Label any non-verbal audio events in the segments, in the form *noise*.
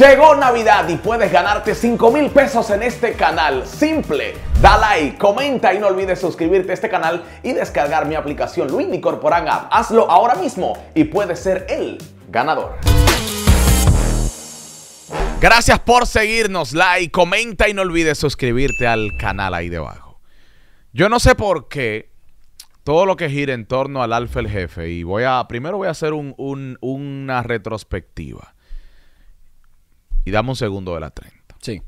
Llegó Navidad y puedes ganarte 5 mil pesos en este canal. Simple, da like, comenta y no olvides suscribirte a este canal y descargar mi aplicación Luis Corporan App. Hazlo ahora mismo y puedes ser el ganador. Gracias por seguirnos, like, comenta y no olvides suscribirte al canal ahí debajo. Yo no sé por qué todo lo que gira en torno al Alfa el Jefe y voy a, primero voy a hacer una retrospectiva y dame un segundo de la 30. Sí.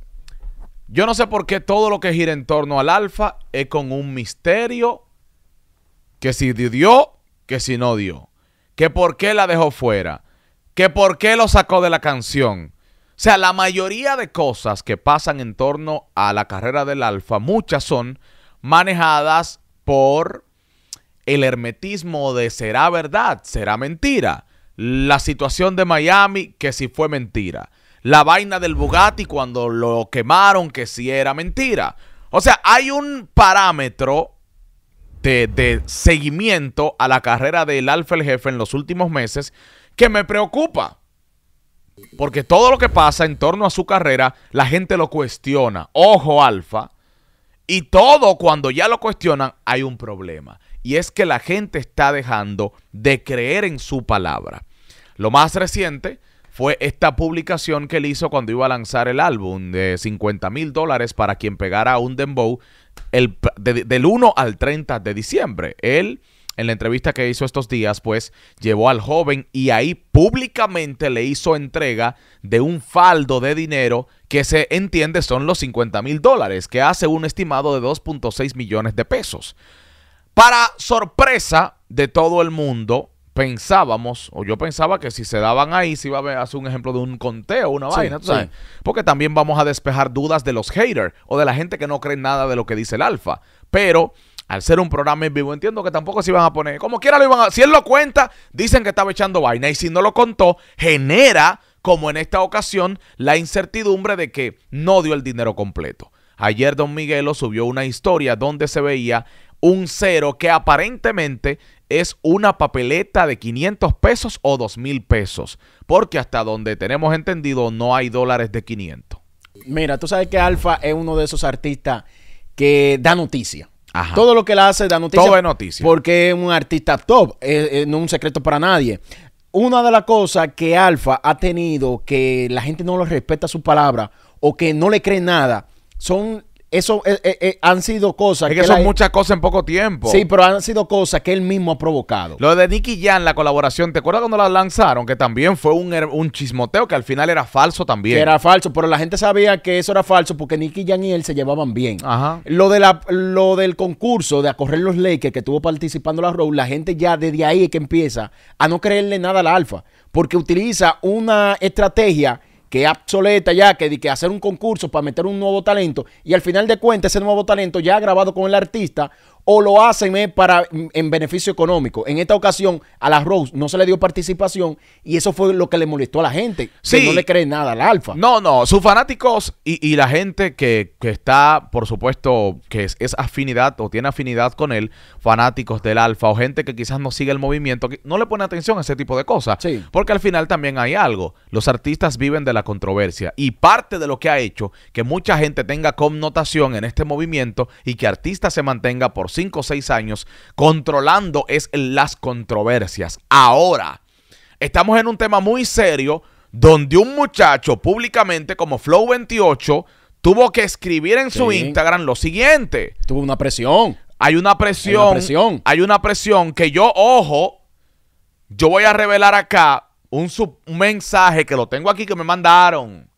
Yo no sé por qué todo lo que gira en torno al alfa es con un misterio que si dio, que si no dio, que por qué la dejó fuera, que por qué lo sacó de la canción. O sea, la mayoría de cosas que pasan en torno a la carrera del alfa, muchas son manejadas por el hermetismo de será verdad, será mentira. La situación de Miami, que si fue mentira la vaina del Bugatti cuando lo quemaron, que si sí era mentira. O sea, hay un parámetro de, de seguimiento a la carrera del Alfa el Jefe en los últimos meses que me preocupa. Porque todo lo que pasa en torno a su carrera, la gente lo cuestiona. Ojo, Alfa. Y todo cuando ya lo cuestionan, hay un problema. Y es que la gente está dejando de creer en su palabra. Lo más reciente fue esta publicación que él hizo cuando iba a lanzar el álbum de 50 mil dólares para quien pegara un dembow el, del 1 al 30 de diciembre. Él, en la entrevista que hizo estos días, pues llevó al joven y ahí públicamente le hizo entrega de un faldo de dinero que se entiende son los 50 mil dólares, que hace un estimado de 2.6 millones de pesos. Para sorpresa de todo el mundo, pensábamos, o yo pensaba que si se daban ahí, si iba a hacer un ejemplo de un conteo, una vaina, sabes? Porque también vamos a despejar dudas de los haters o de la gente que no cree nada de lo que dice el alfa. Pero al ser un programa en vivo, entiendo que tampoco se iban a poner, como quiera lo iban a, si él lo cuenta, dicen que estaba echando vaina y si no lo contó, genera, como en esta ocasión, la incertidumbre de que no dio el dinero completo. Ayer don Miguelo subió una historia donde se veía un cero que aparentemente es una papeleta de 500 pesos o 2,000 mil pesos, porque hasta donde tenemos entendido no hay dólares de 500. Mira, tú sabes que Alfa es uno de esos artistas que da noticia. Todo lo que él hace da noticia. Todo es noticia. Porque es un artista top, no es un secreto para nadie. Una de las cosas que Alfa ha tenido que la gente no le respeta su palabra o que no le cree nada son eso eh, eh, eh, han sido cosas. Es que, son muchas cosas en poco tiempo. Sí, pero han sido cosas que él mismo ha provocado. Lo de Nicky Jan, la colaboración, ¿te acuerdas cuando la lanzaron? Que también fue un, chismoteo que al final era falso también. era falso, pero la gente sabía que eso era falso porque Nicky Jan y él se llevaban bien. Ajá. Lo, de la, lo del concurso de acorrer los Lakers que tuvo participando la Rose la gente ya desde ahí es que empieza a no creerle nada a la Alfa porque utiliza una estrategia que es obsoleta ya, que, que hacer un concurso para meter un nuevo talento y al final de cuentas ese nuevo talento ya grabado con el artista o lo hacen eh, para, mm, en beneficio económico. En esta ocasión, a la Rose no se le dio participación y eso fue lo que le molestó a la gente. Sí. Que no le creen nada al Alfa. No, no, sus fanáticos y, la gente que, está, por supuesto, que es, afinidad o tiene afinidad con él, fanáticos del Alfa o gente que quizás no sigue el movimiento, no le pone atención a ese tipo de cosas. Sí. Porque al final también hay algo. Los artistas viven de la controversia y parte de lo que ha hecho que mucha gente tenga connotación en este movimiento y que artistas se mantenga por cinco 5 o 6 años controlando es las controversias. Ahora, estamos en un tema muy serio donde un muchacho públicamente como Flow 28 tuvo que escribir en su Instagram lo siguiente. Tuvo una presión. Hay una presión. Hay una presión. que yo, ojo, yo voy a revelar acá un, un mensaje que lo tengo aquí que me mandaron.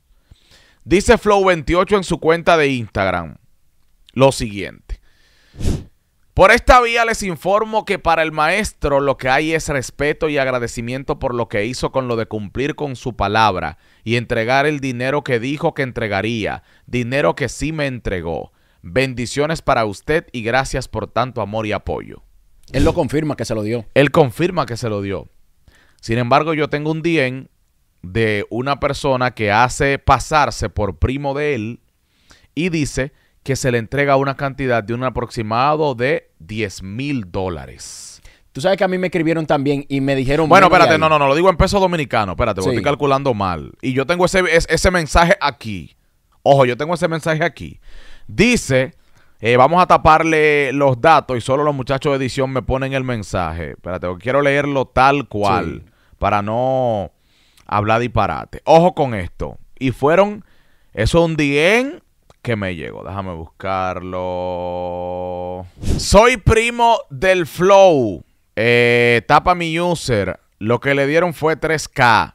Dice Flow28 en su cuenta de Instagram lo siguiente. Por esta vía les informo que para el maestro lo que hay es respeto y agradecimiento por lo que hizo con lo de cumplir con su palabra y entregar el dinero que dijo que entregaría, dinero que sí me entregó. Bendiciones para usted y gracias por tanto amor y apoyo. Él lo confirma que se lo dio. Él confirma que se lo dio. Sin embargo, yo tengo un dien de una persona que hace pasarse por primo de él y dice que se le entrega una cantidad de un aproximado de 10 mil dólares. Tú sabes que a mí me escribieron también y me dijeron... Bueno, espérate, no, no, no, lo digo en pesos dominicano. espérate, voy estoy calculando mal. Y yo tengo ese, mensaje aquí. Ojo, yo tengo ese mensaje aquí. Dice, eh, vamos a taparle los datos y solo los muchachos de edición me ponen el mensaje. Espérate, quiero leerlo tal cual para no hablar disparate. Ojo con esto. Y fueron, eso es un 10 que me llegó. Déjame buscarlo. Soy primo del Flow. Eh, tapa mi user. Lo que le dieron fue 3K.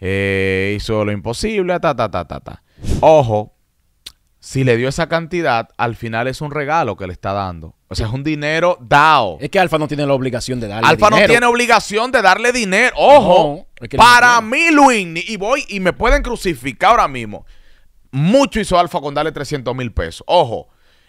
Eh, hizo lo imposible. Ta, ta, ta, ta, ta. Ojo. Si le dio esa cantidad, al final es un regalo que le está dando. O sea, es un dinero dado. Es que Alfa no tiene la obligación de darle dinero. Alfa no tiene obligación de darle dinero. Ojo. para mí, Luis, y voy y me pueden crucificar ahora mismo mucho hizo Alfa con darle 300 mil pesos. Ojo,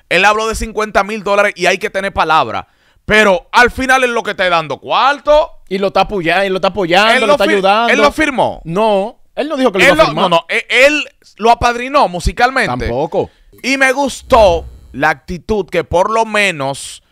él habló de 50 mil dólares y hay que tener palabra. Pero al final es lo que está dando cuarto. Y lo está apoyando, y lo está apoyando, lo, está ayudando. Él lo firmó. No, él no dijo que lo firmó No, no, e-, él lo apadrinó musicalmente. Tampoco. Y me gustó la actitud que por lo menos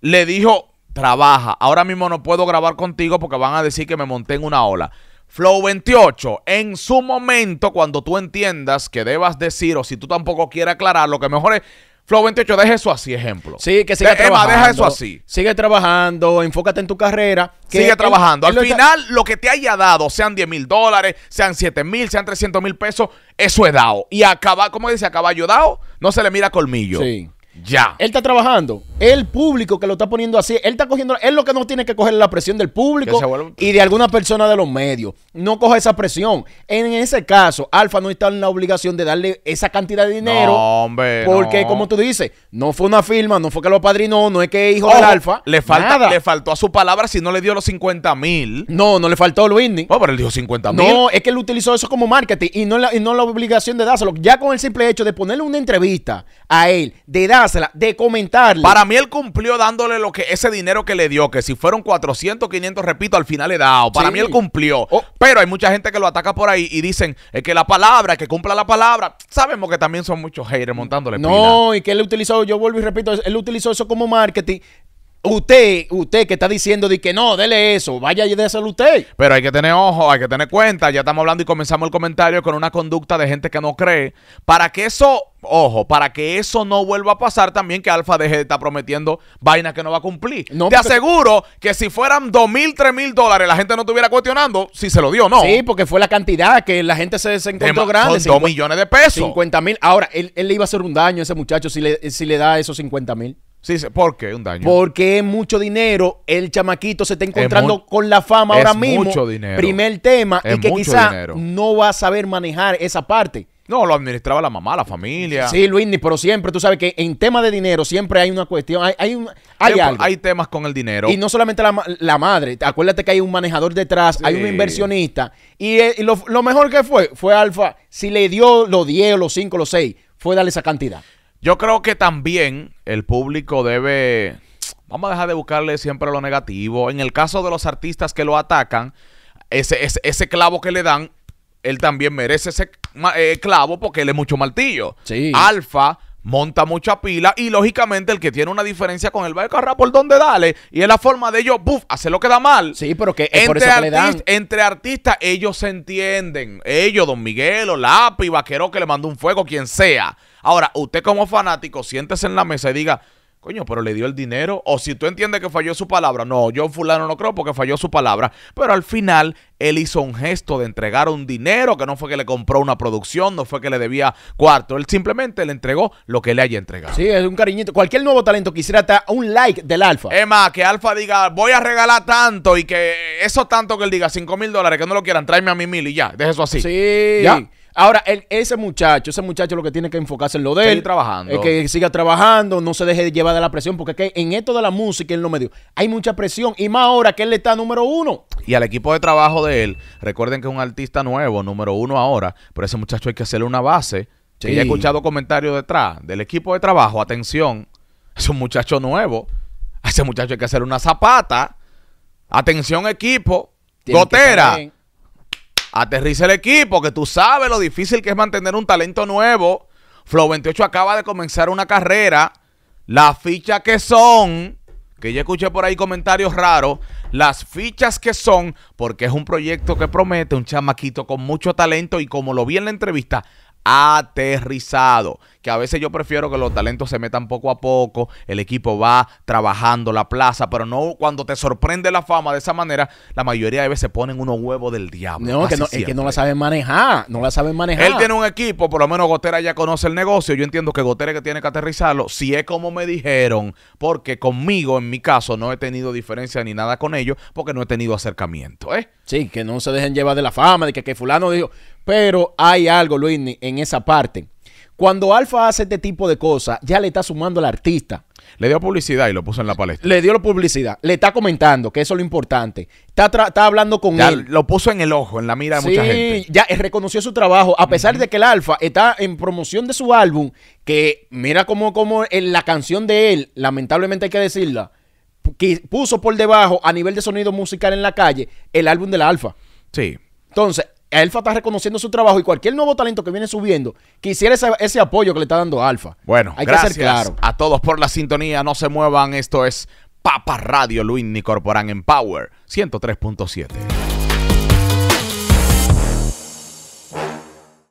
le dijo, trabaja. Ahora mismo no puedo grabar contigo porque van a decir que me monté en una ola. Flow 28, en su momento, cuando tú entiendas que debas decir, o si tú tampoco quieres aclarar, lo que mejor es. Flow 28, deja eso así, ejemplo. Sí, que siga trabajando. deja eso así. Sigue trabajando, enfócate en tu carrera. sigue trabajando. Al final, lo que te haya dado, sean 10 mil dólares, sean 7 mil, sean 300 mil pesos, eso es dado. Y acaba como dice, a caballo dado, no se le mira colmillo. Sí. Ya. Él está trabajando el público que lo está poniendo así, él está cogiendo, él lo que no tiene que coger la presión del público y de alguna persona de los medios. No coge esa presión. En ese caso, Alfa no está en la obligación de darle esa cantidad de dinero. hombre, porque, como tú dices, no fue una firma, no fue que lo padrinó, no es que hijo de Alfa. Le, falta, le faltó a su palabra si no le dio los 50 mil. No, no le faltó a Luis. no oh, pero él dijo 50 mil. No, es que él utilizó eso como marketing y no, la, y no la obligación de dárselo. Ya con el simple hecho de ponerle una entrevista a él, de dársela, de comentarle. Para mí mí él cumplió dándole lo que ese dinero que le dio, que si fueron 400, 500, repito, al final he dado. Para mí él cumplió. Oh. Pero hay mucha gente que lo ataca por ahí y dicen que la palabra, que cumpla la palabra. Sabemos que también son muchos haters montándole. No, y que él utilizó, yo vuelvo y repito, él utilizó eso como marketing. Usted, usted que está diciendo de que no, dele eso, vaya y déselo usted. Pero hay que tener ojo, hay que tener cuenta. Ya estamos hablando y comenzamos el comentario con una conducta de gente que no cree. Para que eso, ojo, para que eso no vuelva a pasar también, que Alfa deje de estar prometiendo vainas que no va a cumplir. Te aseguro que si fueran dos mil, tres mil dólares, la gente no estuviera cuestionando si se lo dio o no. Sí, porque fue la cantidad que la gente se, grande. Son 2 millones de pesos. 50 mil. Ahora, él, le iba a hacer un daño a ese muchacho si le, si le da esos 50 mil. Sí, ¿por qué un daño? Porque es mucho dinero. El chamaquito se está encontrando con la fama ahora mismo. mucho dinero. Primer tema. y que quizá no va a saber manejar esa parte. No, lo administraba la mamá, la familia. Sí, Luis, pero siempre, tú sabes que en tema de dinero siempre hay una cuestión, hay, hay, hay, temas con el dinero. Y no solamente la, madre, acuérdate que hay un manejador detrás, hay un inversionista. Eh, y, lo, lo, mejor que fue, fue Alfa, si le dio los 10, los 5, los 6, fue darle esa cantidad. Yo creo que también el público debe, vamos a dejar de buscarle siempre lo negativo. En el caso de los artistas que lo atacan, ese, ese, ese clavo que le dan, él también merece ese eh, clavo porque él es mucho martillo. Alfa monta mucha pila y lógicamente el que tiene una diferencia con el va a por donde dale y es la forma de ellos, buf, hacer lo que da mal. Sí, pero que es entre, por entre artistas ellos se entienden, ellos, Don Miguel o Lapi, Vaquero que le mandó un fuego, quien sea. Ahora, usted como fanático, siéntese en la mesa y diga, coño, pero le dio el dinero. O si tú entiendes que falló su palabra, no, yo fulano no creo porque falló su palabra. Pero al final, él hizo un gesto de entregar un dinero que no fue que le compró una producción, no fue que le debía cuarto. Él simplemente le entregó lo que le haya entregado. Sí, es un cariñito. Cualquier nuevo talento quisiera un like del Alfa. Es más, que Alfa diga, voy a regalar tanto y que eso tanto que él diga, cinco mil dólares, que no lo quieran, tráeme a mi mil y ya, deje eso así. Sí. Ahora, ese muchacho, ese muchacho lo que tiene que enfocarse en lo de él. Seguir trabajando. Es que siga trabajando, no se deje llevar de la presión, porque que en esto de la música, y no me dio. Hay mucha presión, y más ahora que él está número uno. Y al equipo de trabajo de él, recuerden que es un artista nuevo, número uno ahora, pero ese muchacho hay que hacerle una base. he escuchado comentarios detrás del equipo de trabajo, atención, *laughs* es un muchacho nuevo. A ese muchacho hay que hacerle una zapata. Atención, equipo. gotera aterriza el equipo, que tú sabes lo difícil que es mantener un talento nuevo. Flow 28 acaba de comenzar una carrera. Las fichas que son, que ya escuché por ahí comentarios raros, las fichas que son, porque es un proyecto que promete un chamaquito con mucho talento y como lo vi en la entrevista, aterrizado. Que a veces yo prefiero que los talentos se metan poco a poco, el equipo va trabajando la plaza, pero no cuando te sorprende la fama de esa manera, la mayoría de veces se ponen unos huevos del diablo. No, que no es que no la saben manejar, no la saben manejar. Él tiene un equipo, por lo menos Gotera ya conoce el negocio, yo entiendo que Gotera que tiene que aterrizarlo, si es como me dijeron, porque conmigo, en mi caso, no he tenido diferencia ni nada con ellos, porque no he tenido acercamiento, ¿eh? Sí, que no se dejen llevar de la fama, de que, que fulano dijo, pero hay algo, Luis, en esa parte. Cuando Alfa hace este tipo de cosas, ya le está sumando al artista. Le dio publicidad y lo puso en la palestra. Le dio la publicidad. Le está comentando, que eso es lo importante. Está, está hablando con él. Lo puso en el ojo, en la mira de mucha gente. Ya reconoció su trabajo, a pesar de que el Alfa está en promoción de su álbum, que mira cómo como en la canción de él, lamentablemente hay que decirla, puso por debajo a nivel de sonido musical en la calle el álbum del Alfa. Sí. Entonces, Alfa está reconociendo su trabajo y cualquier nuevo talento que viene subiendo quisiera ese, apoyo que le está dando Alfa. Bueno, hay gracias que ser claro. A todos por la sintonía, no se muevan. Esto es Papa Radio Luis Nicorporan en Power 103.7.